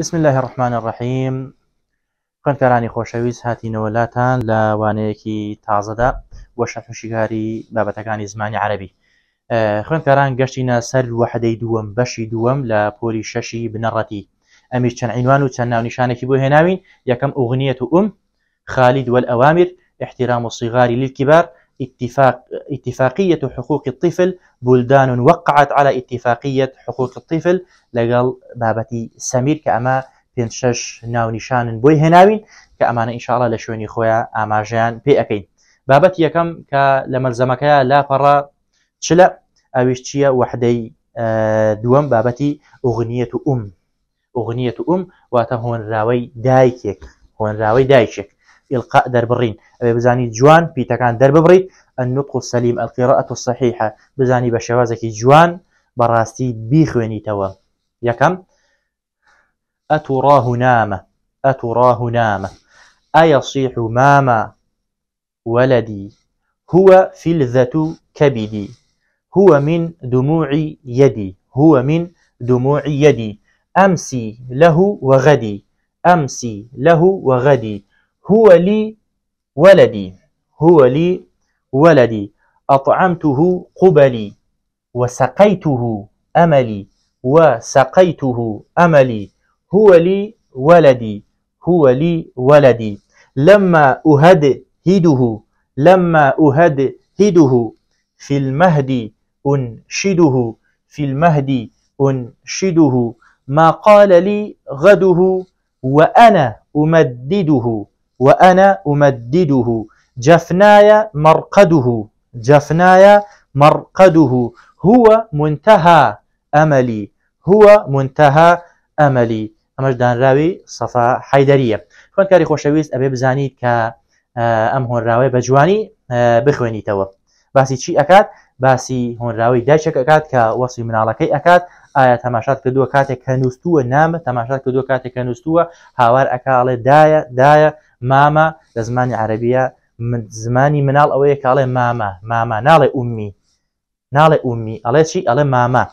بسم الله الرحمن الرحیم خوێنکارانی خوشويس هاتي نولاتان وانەیەکی تازەدا بۆ شەتوشیگاری بابەتەکانی زمانی عربی خوێنکاران گەشتینە سەر وحدەی دووەم بەشی دووەم لە پۆری شەشی بنەڕەتی ئەمیش چەند عینوان و چەند ناونیشانێکی بۆ هێناوین یەکەم ئوغنیەت و ئوم خالی دووەل ئەوامر احترام الصغار للكبار اتفاق اتفاقية حقوق الطفل بلدان وقعت على اتفاقية حقوق الطفل لقال بابتي سمير كأما بنشش ناو نشان ناونیشانن بۆی هێناوین إن شاء الله لشوني خويا خۆیان ئاماژیان پێ ئەەکەین بابەتی یەکەم کە لە مەرزەمەکەیە لاپەڕ چلە ئەویش چییە وحدەی أغنية أم أغنية أم ئوم ئوغنیەت و راوي دايكيك هۆنراوەی دایکێک إلقاء دەربڕین أبي بزاني جوان كان درببري النطق السليم القراءة الصحيحة بزاني بشوازكي جوان براستي بيخويني توا يكم أتراه نام أتراه نام أيصيح ماما ولدي هو فلذة كبدي هو من دموع يدي هو من دموع يدي أمسي له وغدي أمسي له وغدي هو لي ولدي هو لي ولدي أطعمته قبلي وسقيته أملي وسقيته أملي هو لي ولدي هو لي ولدي لما أهدهده لما أهدهده في المهد أنشده في المهد أنشده ما قال لي غده وأنا أمدده وأنا أمدده جفنايا مرقده جفنايا مرقده هو منتهى أملي هو منتهى أملي أمش دان راوي صفا حيدرية كاري خوشويس أبي بزاني كا کە ئەم هۆنراوی بە جوانی بخوێنیتەوە باسی چی ئەکات باسی هۆنراوی دایچێک ئەکات کە وەسی مناڵەکەی ئەکات ئایا أكاد آية تماشات کە كاتي نامە نام تماشات کاتێک كاتي نووسووە هاور أكالي دايا دايا مامە لە زمانی عربیە زمانی مناڵ ئەوەیە کاڵێ مامە مامە ناڵێ عمی ناڵێ عمی ئەڵێ چی ئەڵێ مامە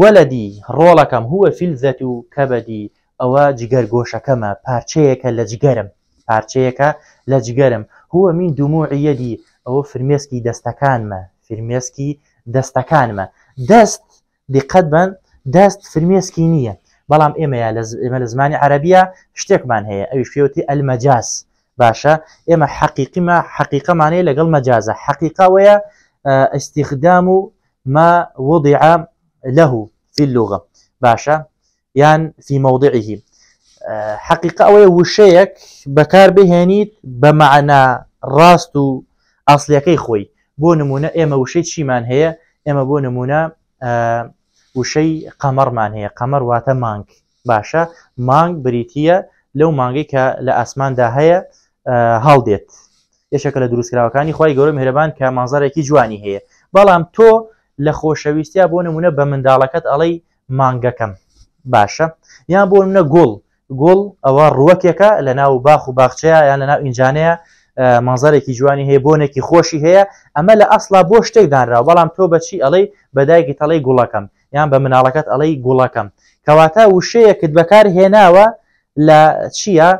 وەلەدی ڕۆڵەکەم هوە فیلزەت و کەبدی ئەوە جگەر گۆشەکەمە پارچەیەکە لە جگەرم پارچەیەەکە لە جگەرم هوە من دوموعیەدی ئەوە فرمێسکی دەستەکانمە فرمێسکی دەستەکانمە دەست دقەت بن دەست فرمێسکی نییە إما ئێمە ئێمە لە زمانی عربیە شتێکمان هەیە المجاز باشا إما باشە ما حقيقة حەقیقەمانەیە لقل مجازة حقيقة ويا استخدام ما وضع له في اللغة باشا يعني في موضعه حقيقة ويا وشيك بكار بهانيت بمعنى راستو أصلي كي خوي بون منا إما وشيت شيمان هي إما بو منا وشەی قەمەڕمان هەیە قەمەڕ واتە مانگ باشە مانگ بریتە لەو مانگی کە لە ئاسماندا هەیە هەڵدێت یشەکە لە دروستکراوەکانی خی گەورم هێرەبان کە مانزارێکی جوانی هەیە بەڵام تۆ لە خۆشەویستیا بۆ نمونە بە منداڵەکەت ئەڵی مانگەکەم باشە یان بۆ منە گوڵ گوڵ ئەوە ڕوەکێکە لە ناو باخ و باخچەیە یان لە ناو ئینجانەیە مانزارێکی جوانی هەیە بۆنێکی خۆشی هەیە ئەمە لە ئەسلا بۆ شتێک دانرا بەڵام تۆ بەچی ئەڵەی بەدایکی تەڵی گوڵەکەم یان بە مناڵەکەت ئەڵی گوڵەکەم کەواتە وشەیەکت بەکار هێناوە لە چییە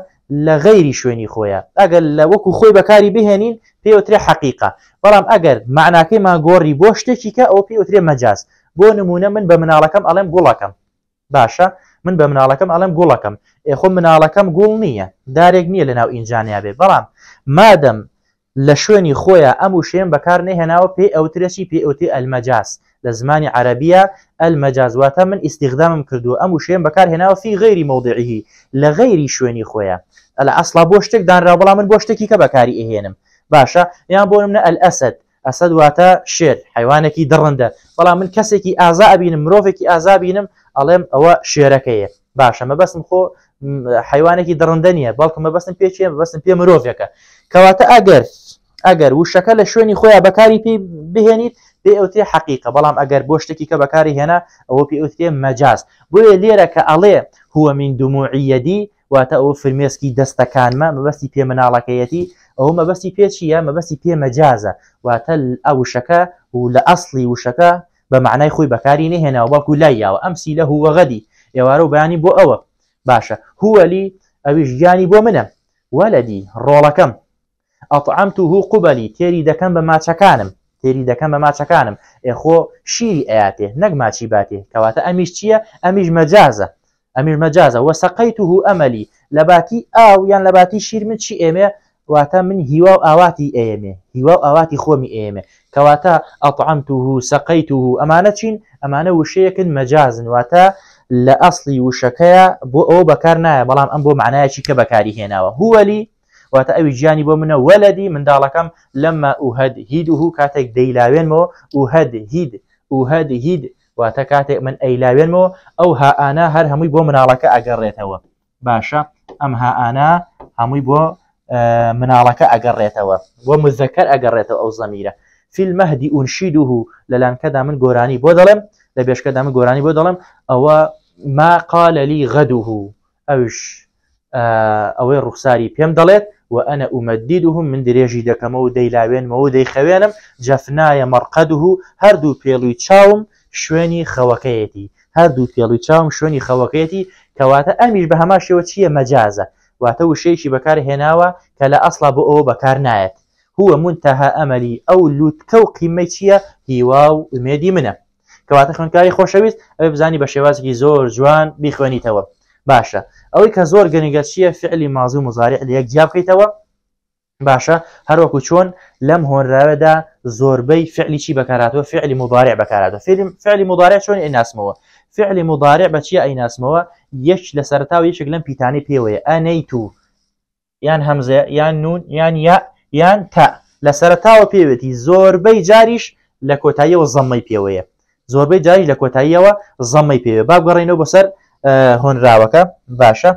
لە غەیری شوێنی خۆیان ئەگەر لە وەکو خۆی بەکاری بهێنین پێوترێ حقیقا بەڵام ئەگەر معناکەیمان گۆڕی بۆ شتێکی کە ئەو پێوترێ مەجاز بۆ نمونە من بە مناڵەکەم ئەڵێم گوڵەکەم باشە من بە مناڵەکەم ئەڵم گوڵەکەم ئێخۆ مناڵەکەم گوڵ نییە دارێک نییە لە ناو ئینجانیا بێ بەڵام مادەم لە شوێنی خۆیان ئەم و شێن بەکار نەهێناوە پێ ئەوترەشی پێ ئۆتی ئەلمەجااز لە زمانی عربیە ئەلمەجازواتە من ئیسیقدامم کردو ئەم و شوێن بەکارهێناوە فی غێری مەودعیهی لە غەیری شوێنی خۆیە ئەل ئەسلا بۆ شتێک دانرا بەڵام من بۆ شتێکی کە بەکاری ئەهێنم باشە یان بۆ منە ئەل ئەسد ئەسد واتە شێر حیوانێکی دڕندە بەڵام من کەسێکی ئازا ئەبینم مرۆڤێکی ئازابینم ئەڵێم ئەوە شێرەکەیە باشە مە بەسم خۆ حیوانێکی دڕندە نیە بەڵکممە بەستم پێچێ بەستم پێ مرۆڤەکە کەواتە ئەگەر ئەگەر وشەکە لە شوێنی خۆیان بەکاری پێی بهێنیت پێ ئەوتێ حقیقە بەڵام ئەگەر بۆ شتێکی کە بەکاری هێنا ئەوە پێ ئەوتێ مەجاز بۆیە لێرە کە ئەڵێ هوە من دوموعیەدی واتە ئەو فرمێسکی دەستەکانمە مەبەستی پێ مناڵەکەیەتی ئەو مەبەستی پێچیە مەبەستی پێ مەجازە واتە ئەو وشەکە و لە ئەسلی وشەکە بە معنای خۆی بەکاری نهێناوە بەڵکو لای یاوە ئەمسی لە هووە غەدی ئێوارە و بەیانی بۆ ئەوە باشە هوەلی ئەویش گیانی بۆ منە وەلەدی ڕۆڵەکەم ئەطعام تو هو قوبەلی تێری دەکەم بە ماچەکانم تێری دەکەم بە ماچەکانم ئێخۆ شیری ئەیاتێ نەک ماچی باتێ کەواتە ئەمیش چییە ئەمیش مەجازە ئەمیر مەجازە وەسەقەیته ئەمەلی لە باتی ئاو یان لە باتی شیر من چی ئێمێ واتە من هیوا و ئاواتی ئێمێ هیوا و ئاواتی خۆمی ئێمێ کەواتە ئەطعمته سەقەیته ئەمانە چین ئەمانە وشەیەکن مەجازن واتە لە ئەسلی وشەکەیە بۆ ئەو بەکار نایە بەڵام ئەم بۆ معنایەکی کە بەکاری هێناوە هوەلی واتە ئەوی ژیانی بۆ منە وەلەدی منداڵەکەم لەمە ئوهد هید و کاتێک دەیلاوێنەوە ئوهد هید ئوهد هید واتە کاتێک من ئەیلاوێنەوە ئەو هاانە هەر هەمووی بۆ مناڵەکە ئەگەڕێتەوە باشە ئەم هاانە هەمووی بۆ مناڵەکە ئەگەڕێتەوە بۆ مزەکەر ئەگەڕێتەوە ئەو زەمیرە فیلمەهدی ئونشید و لەلانکەدا من گۆرانی بۆ دەڵێم لە بێشکەدا من گۆرانی بۆ دەڵم ئەوە ما قالەلی غەدوه ئەوش ئەوەی ڕوخساری پێم دەڵێت و ئەنە ئومەدیدهم من درێژی دەکەمەوە و دەیلاوێنمەوە و دەیخەوێنم جەفنایە مەڕقەده و هەردوو پێڵوی چاوم شوێنی خەوەکەیەتی هەردوو پێڵوی چاوم شوێنی خەوەکەیەتی کەواتە ئەمیش بە هەما شێوە چییە مەجازە واتە وشەیەکی بەکار هێناوە کە لە ئەسڵا بۆ ئەوە بەکار نایەت هو منتەها ئەمەلی ئەو لوتکە و قیمە چییە هیوا و ئومێدی منە کەواتە خوێنکاری خۆشەویست ئەو بزانی بە شێوازی زۆر جوان بیخوێنیتەوە باشە ئەوەی کە زۆر گەنیگە چیە فعلی مازی و مزاری یەک جیابکەیتەوە باشە هەروەکو چۆن لەم هۆنراوەدا زۆربەی فعلی چی بەکاراتەوە فعلی مبارع بەکاراتەوە فیلم فعلی مبارع چۆن ئەیناسمەوە فعلی مبارع بە چیە ئەیناسمەوە یەک لە سەرتاو یەشێک لەم پیتانی پێوەیە ئەنەی تو یان هەمزە یان نون یان یا یان تا لە سەرتاوە پێوێتی زۆربەی جاریش لە کۆتاییەوە زەممەی پێوەیە زۆربەی جاری لە کۆتاییەوە زەممەی پێوێ با گەڕێنەوە بەسەر هۆنراوەکە باشە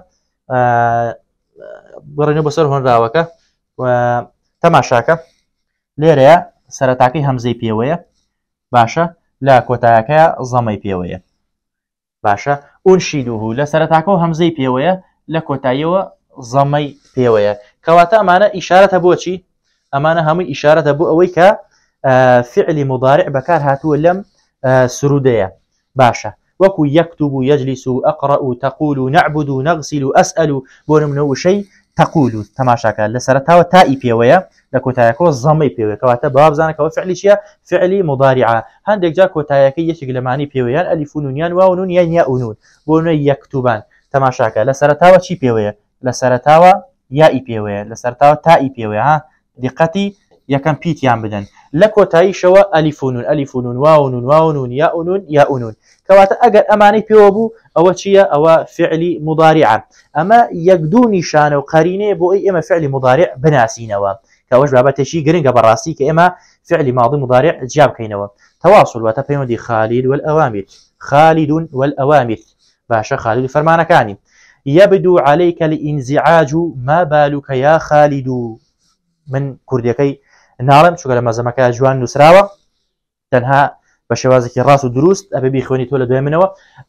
بڕێنە بەسەر هۆنراوەکە تەماشاکە لێرەیە سەرەتاکەی هەمزەی پێوەیە باشە لە کۆتایەکە زەمەی پێوەیە باشە اون شیدوه لە سەرتاکە و هەمزەی پێوەیە لە کۆتاییەوە زەمەی پێوەیە کەواتە ئەمانە ئیشارەتە بۆچی ئەمانە هەمووی ئیشارەتە بۆ ئەوەی کە فعلی مدارع بەکار هاتووە لەم سرودەیە باشە وكو يكتب يجلس أقرأ تقول نعبد نغسل أسأل بونمنو شيء تقول تماشا كان لسرتها وتائي بيويا لكوتاياكو الزمي بيويا كواتا باب زانك وفعلي شيا فعلي مضارعة هندك جا كوتاياكي يشيق لماني بيويان ألف نونيان واونون ين يأونون بونو يكتبان تماشا كان لسرتها وشي بيويا لسرتها يائي بيويا لسرتها تائي بيويا ها دقتي يا پیتیان بدەن لە کۆتاییشەوە ئەلیفونون ئەلیفونون واونون واونون یاونون يا کەواتە ئەگەر ئەمانەی أماني بيوبو أو چییە أو فعل مضارع أما یەک شان وقرينة بو أي إما فعل مضارع فعلی مداریع بناسیینەوە کەەوەش بابەتێکی گرنگە بەڕاستی کە ئێمە فعلی ماضی مداریع جیا بکەینەوە تەواصل واتە خالد والأوامر خالد والأوامر باشا خالد فرمانا كاني يبدو عليك الانزعاج ما بالك يا خالد من كرديكي ناڵێم چووکە لە مەزەمەکە جوان تنها تەنها بە شێوازێکی ڕاست و دروست ئەبێ بیخوێنی و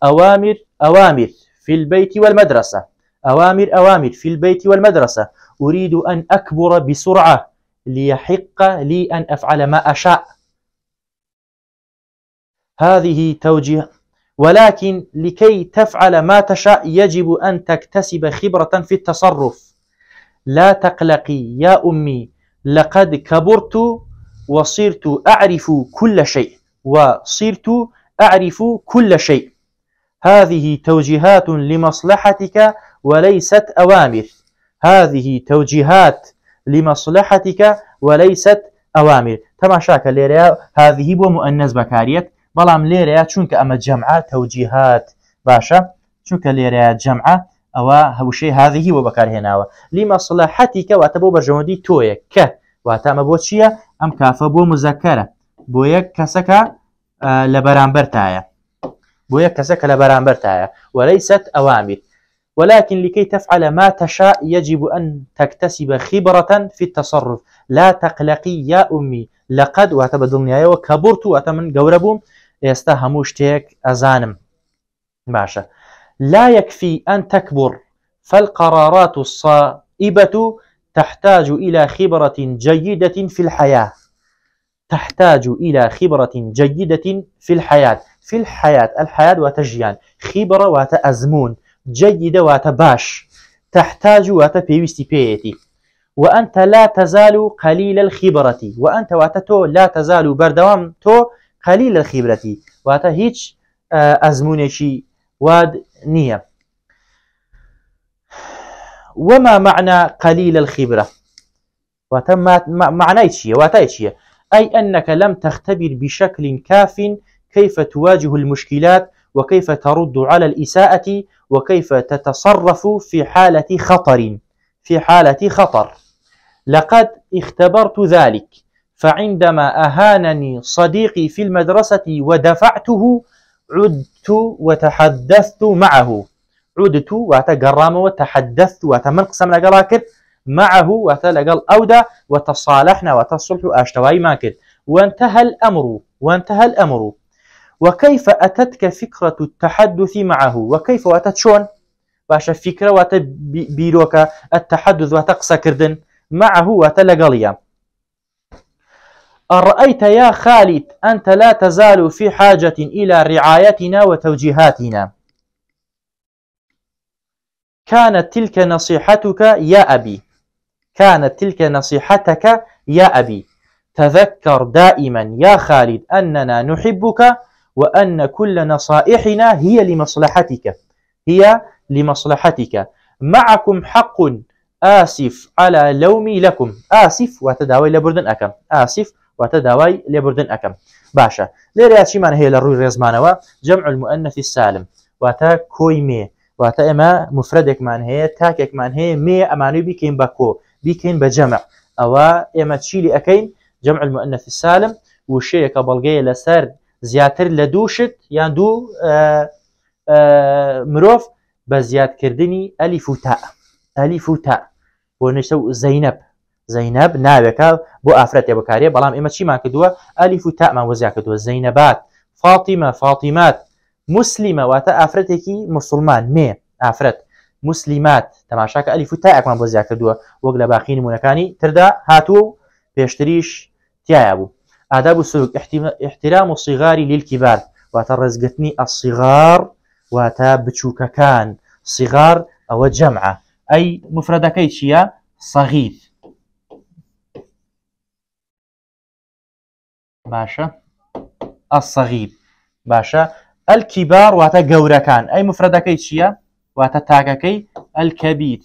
اوامر اوامر في البيت والمدرسه اوامر اوامر في البيت والمدرسه أريد أن أكبر بسرعة ليحق لي أن أفعل ما أشاء هذه توجيه ولكن لكي تفعل ما تشاء يجب أن تكتسب خبرة في التصرف لا تقلقي يا أمي لقد كبرت وصرت أعرف كل شيء وصرت أعرف كل شيء هذه توجيهات لمصلحتك وليست أوامر هذه توجيهات لمصلحتك وليست أوامر تما شاك ليريا هذه بو مؤنث بكاريت بلام ليريا چونك أما جمعة توجيهات باشا چونك ليريا جمعة او هوشي هذه وە بەکارهێناوە لیما سڵاحەتی کەواتە بۆ بەرژەوەندی تۆیە کە واتامە بۆ چییە ئەم کافە بۆ مزەکەرە بۆ یەک کەسەکە لە بەرامبەرتایە بۆ یەک کەسەکە لە ولكن لكي تفعل ما تشاء يجب أن تكتسب خبرة في التصرف لا تقلقي يا أمي لقد واتبدلني وكبرت واتمن قوربوم يستهموش تيك أزانم باشا لا يكفي أن تكبر فالقرارات الصائبة تحتاج إلى خبرة جيدة في الحياة تحتاج إلى خبرة جيدة في الحياة في الحياة الحياة وتجيان خبرة وتأزمون جيدة وتباش تحتاج وتبيوستي بيتي وأنت لا تزال قليل الخبرة وأنت واتتو لا تزال بردوام تو قليل الخبرة واتا آه، أزمونيشي واد نية وما معنى قليل الخبرة وتم معنى ايشية واتاي ايشية أي أنك لم تختبر بشكل كاف كيف تواجه المشكلات وكيف ترد على الإساءة وكيف تتصرف في حالة خطر في حالة خطر لقد اختبرت ذلك فعندما أهانني صديقي في المدرسة ودفعته عدت وتحدثت معه عدت وتقرام وتحدثت وتمن قسم لقلا كد معه وتلقى أودا وتصالحنا وتصلح أشتواي ماكد وانتهى الأمر وانتهى الأمر وكيف أتتك فكرة التحدث معه وكيف أتت شون باشا فكرة وتبيروك التحدث وتقسى كردن معه وتلقليا أرأيت يا خالد أنت لا تزال في حاجة إلى رعايتنا وتوجيهاتنا كانت تلك نصيحتك يا أبي كانت تلك نصيحتك يا أبي تذكر دائما يا خالد أننا نحبك وأن كل نصائحنا هي لمصلحتك هي لمصلحتك معكم حق آسف على لومي لكم آسف وتداوي لبردن أكم آسف واتە داوای لێبوردن ئەەکەم باشە لێرە چیمان هەیە لە ڕووی ڕێزمانەوە جەمع المؤنثی سالم واتە کۆی مێ واتە ئێمە مفرەدێکمان هەیە تاکێکمان هەیە مێ ئەمانوی بیکەین بە کۆ بیکەین بە جەمع ئەوە ئێمە چیلی جمع المؤنث السالم سالم وشەیەکە بەڵگەیە لەسەر زیاتر لە دووشت یان دوو مروف بە زیادکردنی ئەلیف و تا ئەلیف و تا بۆ نشتە زینەب زينب نابك بو افرت يا بەڵام ئێمە چیمان کردووە ئەلیف و تامان وەزیا کردووە زینەبات زينبات فاطمه فاطمات مسلمه مسلمان مێ ئافرەت مسلمان تەماشاکە افرت مسلمات تماشاك الف کردووە ما لە باقی نمونونەکانی تردا منكاني تردا هاتو بيشتريش بوو ابو آداب السلوك احترام الصغار للكبار لیلکیبار واتە الصغار ئەسیغار واتە صغار او جمعه اي ئەی مفرەدەکەی صغير باشا الصغير باشا الكبار واتا غوركان اي مفردكي شيا واتا تاكا تاككي الكبير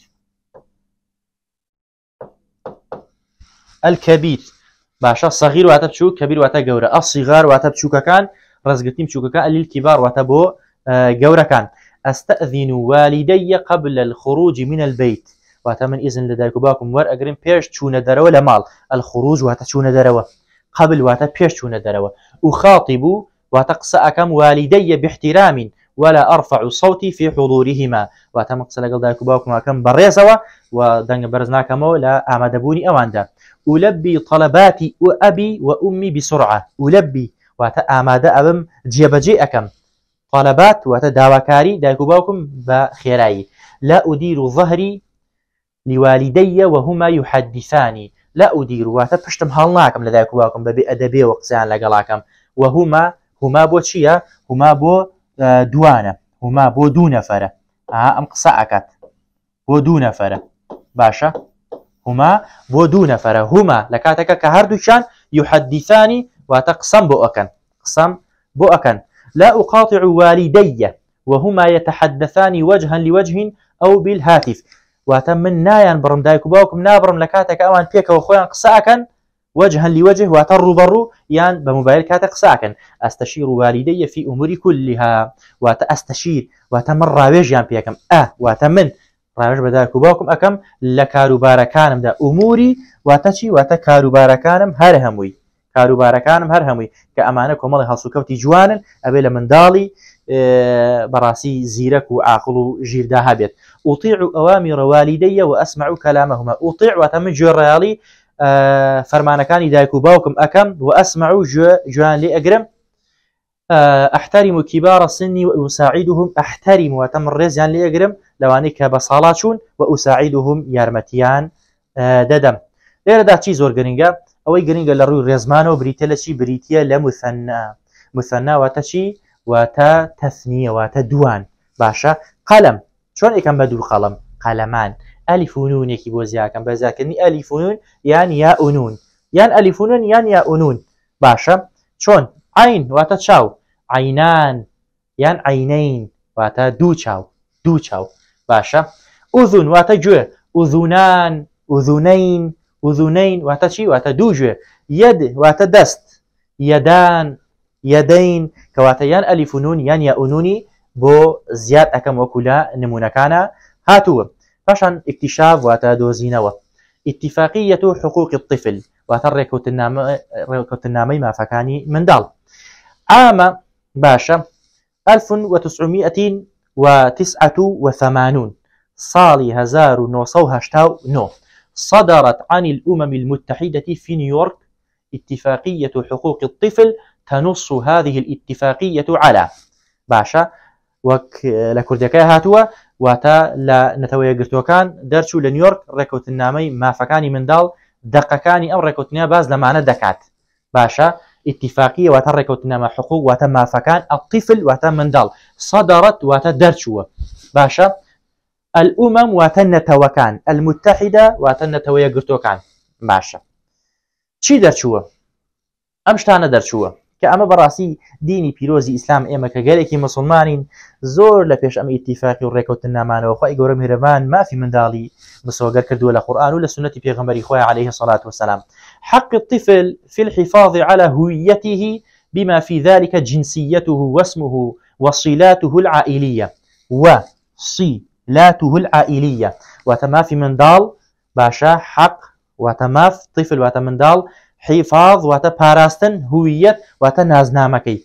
الكبير باشا صغير واتا تشو كبير واتا غورا الصغار واتا تشوككان رزقتيم تشوككا الكبار واتا بو غوركان آه، استاذن والدي قبل الخروج من البيت واتا من اذن لدايكو باكم ور اجريم بيرش تشونا دروا لمال الخروج واتا تشونا دروا قبل واتا بيشونا دروا أخاطب و أكم والدي باحترام ولا أرفع صوتي في حضورهما واتا مقصلا لقل دايك باوكما كم بريزوا ودنگ برزناكمو لا آمدبوني أواندا ألبي طلباتي وأبي وأمي بسرعة ألبي واتا آمادا أبم جيبجي أكم طلبات واتا داواكاري دايك باوكم بخيراي لا أدير ظهري لوالدي وهما يحدثاني لا أدير واتا بشتم هالناكم لذلك واكم ببي أدبي بەبێ لقلاكم وهما هما بو چییە هما بو آه، دوانا هما بو دوو نەفەرە آه، أم قسە بو بۆ دوو باشا هما بو دون فرا هما لكاتك كهردوشان کە واتا قسم بو أكن قسم بو أكن لا أقاطع والدي وهما يتحدثان وجها لوجه أو بالهاتف واتە من نایان بڕم دایک و باوکم نابڕم لە کاتێک ئەوان پێکەوە خۆیان قساکەن وەج هەلی وەجه واتە ڕوبەڕوو یان بە موبایل کاتە قساکەن ئەستەشیر ووالیدە یەفی عمری کولیها واتە ئەستەشیر واتە من ڕاوێژیان پێکەم ئە واتە من ڕاوێژ بەدارک و باوکم ئەەکەم لە کاروبارەکانمدا ئوموری واتە چی واتە کاروبارەکانم هەر هەمووی کاروبارەکانم هەر هەمووی کە ئەمانە کۆمەڵی هەڵسوکەوتی جوانن ئەبێ لە منداڵی بەڕاستی زیرەک و عاقل و ژیردا هەبێت ئوتیع و ئەوامی ڕەوالیدەیە و ئەسمع و کەلامەهمە ئوتیعواتە من گوێڕیاڵی فەرمانەکانی دایک و باوکم ئەەکەم و ئەسمع و جوان لێ ئەگرم ئەحتەریم و کیبارە سنی و ئوساعیدهم ئەحتەریم وە تەم ڕێزیان لێ ئەگرم لەوانەی کە بە ساڵا چوون و ئوساعیدهم یارمەتیان دەدەم لێرەدا چی زۆر گرنگە ئەوەی گرنگە لە ڕووی ڕێزمانەوە بریتە لە چی بریتە لە مثەننا مثەنناواتە چی واتا تثنية واتە تەسنیە واتە دووان باشە قەلم چۆن یەکەم بە دوو قەڵم قەلەمان ئەلیفونونێکی بزاكني الف ونون ئەلیفونون يا یا ئونون الف ونون یان يا ئونون باشا شون عين واتا تشاو عينان یان عينين واتا دو تشاو دو تشاو باشا اذن واتا گوێ اذنان اذنين اذنين واتا شي واتا دو گوێ يد واتا دست يدان يدين كواتيان ألف نون یان یاونونی بۆ زیاد ئەەکەم وەکو لە نمونونەکانە هاتووە پاشان ئیکتیشاف واتە دۆزینەوە ئیتیفاقیەت و حقوقی الطفل من دال مافەکانی باشا ألف وتسعمائة وتسعة وثمانون صالي هزار نوصو هشتاو نو صدرت عن الأمم المتحدة في نيويورك اتفاقية حقوق الطفل تنص هذه الاتفاقية على باشا باشە وەک لە کوردەکەی هاتووە واتە لە نەتەوەیە گرتوەکان دەرچوو لە نیویۆرک ڕێکوتنامەی مافەکانی منداڵ دقەکانی ئەم ڕێکوتنیا باز دكات باشا اتفاقية واتا واتە النامي حقوق فكان الطفل واتا من دال صدرت واتا دەرچووە باشا الأمم واتا نەتەوەکان المتحدە واتە نەتەوەیە كان باشا چی دەرچووە ئەم انا دەرچووە که اما براسی دینی پیروزی اسلام ئیسلام که کە گەلێکی مسلمانین زۆر لە پێش ئەم ئیتیفاقی و ڕێکوتن نامانەوە خی گەورە میرەمان مافی منداڵی مسۆگەر کردووە لە قورآان و لە پیغمبری خواه علیه عليه و سلام حق الطفل فی الحفاظ على هويته بما في ذلك جنسيته واسمه وصلاته العائلية وصلاته العائلية وتماف مندال باشا حق وتماف طفل وتمندال حفاظ واتا پاراستن هویەت واتا نازنامەکەی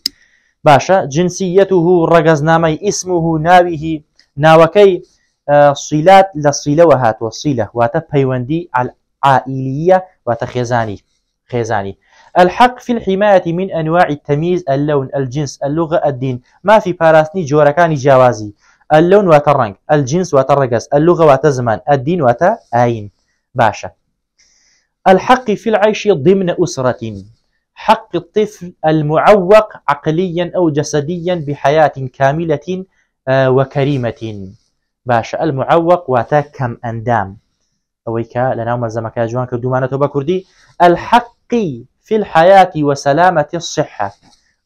باشا جنسیەت و ڕەگەزنامەی ئیسم و ناویهی ناوەکەی سیلات لە سیلەوە هاتووە واتا واتە پەیوەندی عائلیە واتە الحق في الحماية من أنواع التمييز اللون الجنس اللغة الدين ما في باراسني جوركاني جوازي اللون واترنج الجنس واترقز اللغة واتزمان الدين واتا آين باشا الحق في العيش ضمن أسرة حق الطفل المعوق عقليا أو جسديا بحياة كاملة آه، وكريمة باشا المعوق واتا كم أندام لنا لناو مرزمك جوان كردومانة بكردي الحق في الحياة وسلامة الصحة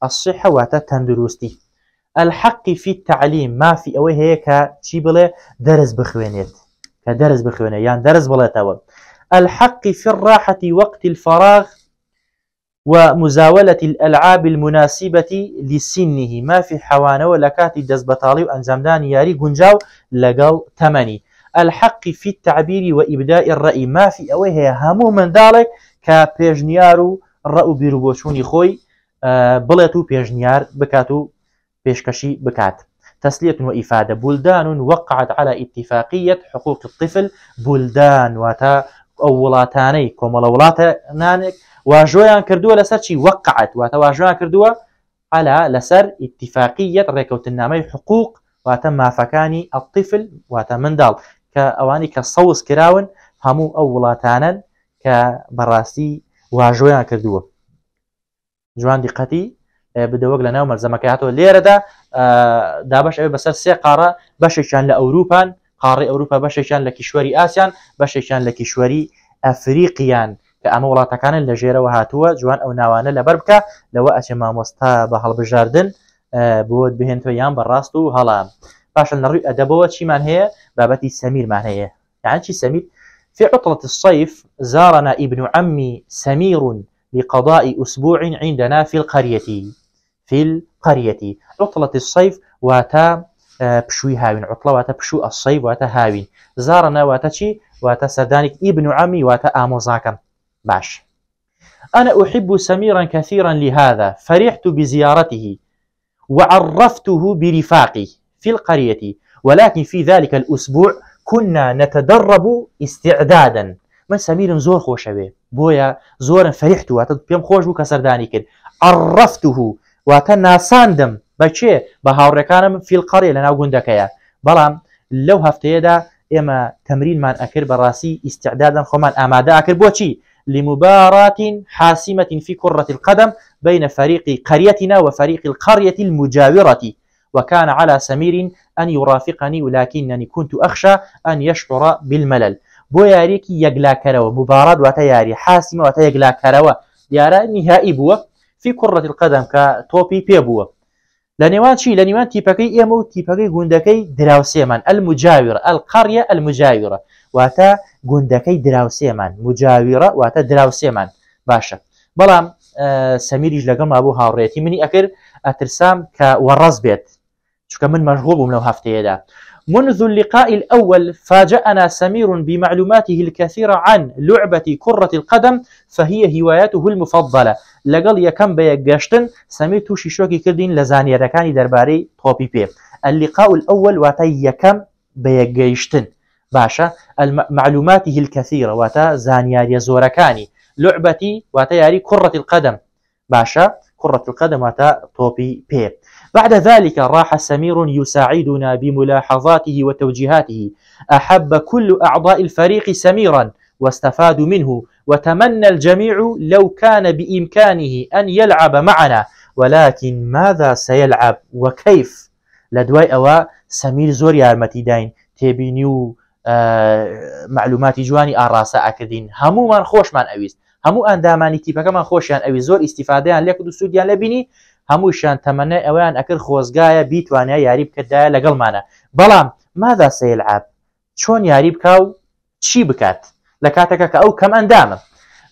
الصحة واتا تندروستي الحق في التعليم ما في أوي هيكا تشيبلي درس بخوينيت كدرس بخوينيت يعني درس بلي تاوب الحق في الراحة وقت الفراغ ومزاولة الألعاب المناسبة لسنه ما في حوانة ولكات دزبطالي وأنزامدان ياري قنجاو لقل تمني الحق في التعبير وإبداء الرأي ما في أويه همو من ذلك كبيجنيارو رأو بيروبوشوني خوي آه، بلتو بيجنيار بكاتو بيشكشي بكات تسلية وإفادة بلدان وقعت على اتفاقية حقوق الطفل بلدان وتا ئەو وڵاتانەی کۆمەڵە وڵاتە نانێک واژۆیان کردووە لەسەر چی وەقعات واتە واژۆیان کردووە على لەسەر ئاتفاقیەت ڕێکەوتنامەی حقوق واتە مافەکانی الطفل واتە منداڵ کە ئەوانی کە سەوز کراون هەموو ئەو وڵاتانن کە جوان دیقەتی بدەوەک لە ناو مەرزەمەکەاتەوە لێرەدا دابش ئەوێ بەسەر سێ قارە بەشێکیان لە ئەوروپان قاره اوروبا بشيشان لكشوري اسيان بشيشان لكشوري افريقيان کیشوەری ئەفریقیان کە ئەمە وهاتوا جوان او هاتووە لبربكا لو ناوانە لەبەر بکە لەوە ئەچێ مامۆستا بە هەڵبژاردن بۆت بهێنتەوە یان بەڕاست و هەڵام پاشە نەڕووی ئەدەبەوە چیمان هەیە بابەتی سەمیرمان هەیە یانچی في عطلة الصيف زارنا ابن عمي سمير لقضاء أسبوع عندنا في القرية في القرية عطلة الصيف واتا آه، بشوي هاوين عطلة واتا ئەسەی الصيب واتا هاوين زارنا واتا چي واتا سردانك ابن عمي واتا آموزاكا باش أنا أحب سميرا كثيرا لهذا فرحت بزيارته وعرفته برفاقي في القرية ولكن في ذلك الأسبوع كنا نتدرب استعدادا من سمير زور خوشبه بويا زورا فرحت واتا بيام خوش وكسرداني كد عرفته واتنا ساندم بەچێ بە هاوڕەکانم فیلقڕێ لەناو گوندەکەیە بەڵام لەو هەفتەیەدا ئێمە تەمرینمان ئەکرد بەڕاستی ئیسعدادن خۆمان ئامادەکرد بۆچی لمباراة حاسمة في كرة القدم بين فريق قريتنا وفريق القرية المجاورة وكان على سمير أن يرافقني ولكنني كنت أخشى أن يشعر بالملل بو یاریێکی یەکلاکەرەوە مبارات مباراه وتياري حاسمه یەکلاکەرەوە دیارە نیهایی بووە فی کوڕەتی قەدەم کە تۆپی لنيوان شي لنيوان لە نیوان تیپەکەی ئێمە و تیپەکەی القرية المجاورة واتا ئەلقڕە ئەلمجاویرە مجاورة واتا دراوسێمان باشا واتە دراوسێمان باشە بەڵام سەمیریش لەگەم مابوو هاوڕێتی منی ئەکرد ئەترسام کە وەڕز بێت چکە من مەشغۆ بووم لەو منذ اللقاء الأول فاجأنا سمير بمعلوماته الكثيرة عن لعبة كرة القدم فهي هوايته المفضلة به یک گشتن سمی تو شیشو کی کردین لە زانانیەرەکانی دەربارەی تۆپی پێ ئەلیقاول ئەول واتای یەکەم باشا معلوماته باشە معلوماتی هلکەثیرە واتە زانیاریە زۆرەکانی لعبەتی واتە یاری کوڕەتی القدم باشا كرة القدم توبي بيب بعد ذلك راح سمير يساعدنا بملاحظاته وتوجيهاته أحب كل أعضاء الفريق سميرا واستفادوا منه وتمنى الجميع لو كان بإمكانه أن يلعب معنا ولكن ماذا سيلعب وكيف لدواي أوا سمير زور يارمتي داين تبيني و معلوماتی جوانی ئاراسا ئاکردین هەمومان خۆشمان ئەویست هەموو ئەندامانی تیپەکەمان خۆشیان ئەوی زۆر ئیسیفادەیان لێک و سوودیان لەبینی هەمووشان تەمەنە ئەویان ئەکرد خوزقايا بيتوانيا ياريب كدايا لقل مانا بلام ماذا سيلعب چون ياريب كاو چي بكات لە أو كم ئەو کەم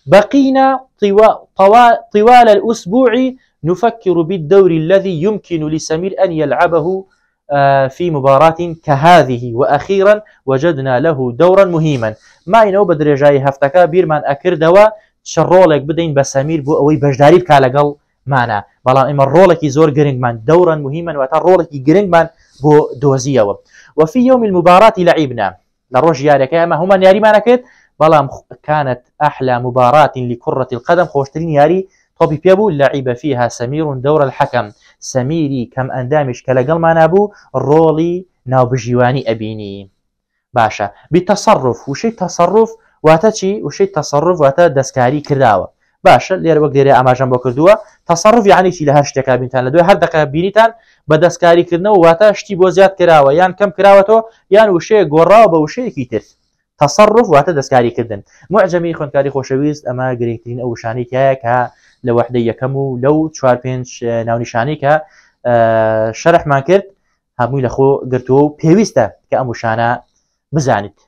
بقينا طوال الأسبوع نفكر بالدور الذي يمكن لسمير أن يلعبه آه، في مباراة كهذه وأخيرا وجدنا له دورا مهما ما ينو بدري جاي هفتكا بيرمان أكردوا شرولك بدين بسامير بو أوي بجداري بكا لقل معنا بلان إما رولك زور جرينجمان دورا مهما وأتا رولك جرينجمان بو دوزيوا وفي يوم المباراة لعبنا لروج يارك أما هما ياري ما نكت بەڵام کانت ئەحلا مباراتین لیکوڕەتی قەدەم خۆشترین یاری تۆپی پێبوو لەعیبە فیها سەمیرون دەورە الحەکەم سەمیری کەم ئەندامیش کە لەگەڵمانە بوو ڕۆڵی ناوبژیوانی ئەبینی باشە بیتەسەڕف وشەی تەسەڕف واتە چی وشەی تەسەڕف واتە دەستکاری کرداوە باشە لێرە وەک لێرە ئاماژان بۆ کردووە تەسەڕف یانیی لە هەر شتێکا بینتان لە دوێ هەر دەکە بینیتان بە دەستکاریکردنەوە واتە شتی بۆ زیاد کراوە یان کەم کراوەتەوە یان وشەیە گۆڕاوە بە وشەیەکی ترس تەسەڕف واتە دەستکاریکردن معجمی خوندکاری خۆشەویست ئەمە گرنگترین ئەو شانێکایە کە لە وحدە یەکەم و لەو چوار پێنج ناونیشانەی کە شەرحمان کرد هەمووی لەخۆ گرتووە و پێویستە کە ئەم وشانە بزانیت